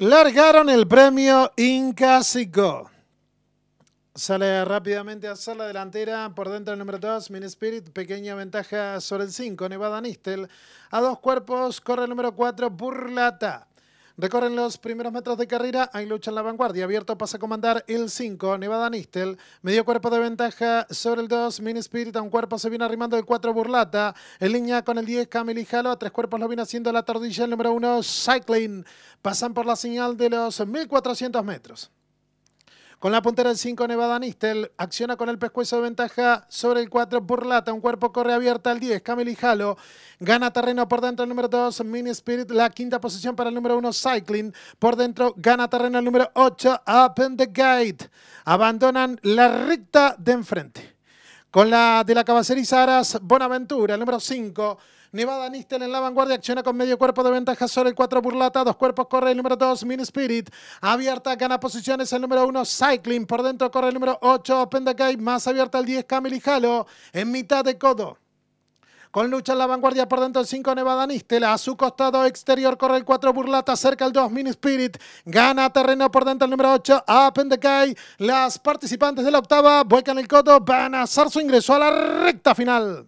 Largaron el premio Inca Sale rápidamente a hacer la delantera. Por dentro el número 2, Min Spirit. Pequeña ventaja sobre el 5, Nevada Nistel. A dos cuerpos corre el número 4, Burlata. Recorren los primeros metros de carrera, hay lucha en la vanguardia, abierto pasa a comandar el 5, Nevada Nistel, medio cuerpo de ventaja sobre el 2, Mini Spirit, un cuerpo se viene arrimando el 4, Burlata, en línea con el 10, Cameli y Jalo, a tres cuerpos lo viene haciendo la tordilla, el número 1, Cycling, pasan por la señal de los 1400 metros. Con la puntera del 5, Nevada Nistel. Acciona con el pescuezo de ventaja sobre el 4, Burlata. Un cuerpo corre abierta al 10, Camille Jalo. Gana terreno por dentro el número 2, Mini Spirit. La quinta posición para el número 1, Cycling. Por dentro gana terreno el número 8, Open the Gate. Abandonan la recta de enfrente. Con la de la caballeriza Aras, Bonaventura, el número 5. Nevada Nistel en la vanguardia, acciona con medio cuerpo de ventaja sobre el 4 Burlata, dos cuerpos corre el número 2 Mini Spirit, abierta, gana posiciones el número 1 Cycling, por dentro corre el número 8 Gate. más abierta el 10 Camel y en mitad de codo. Con lucha en la vanguardia por dentro el 5 Nevada Nistel, A su costado exterior corre el 4 Burlata. Cerca el 2 Mini Spirit. Gana terreno por dentro el número 8 Apendecay. Las participantes de la octava vuelcan el codo. Van a hacer su ingreso a la recta final.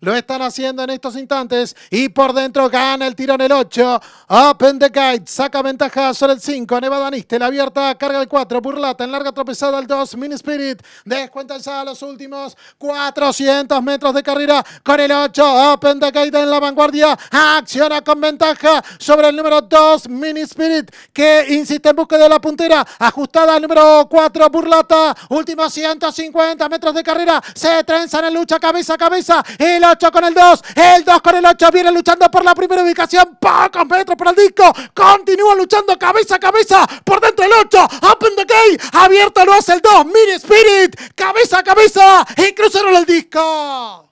Lo están haciendo en estos instantes. Y por dentro gana el tirón en el 8. Open the guide. Saca ventaja sobre el 5. Nevada la abierta. Carga el 4. Burlata en larga tropezada el 2. Mini Spirit. descuenta a los últimos 400 metros de carrera. Con el 8. Open the guide en la vanguardia. Acciona con ventaja sobre el número 2. Mini Spirit. Que insiste en búsqueda de la puntera. Ajustada al número 4. Burlata. Últimos 150 metros de carrera. Se trenzan en lucha cabeza a cabeza. 8 con el 2, el 2 con el 8, viene luchando por la primera ubicación, pocos metros por el disco, continúa luchando cabeza a cabeza, por dentro el 8, open the gate, abierto lo hace el 2, mini spirit, cabeza a cabeza, y cruzaron el disco.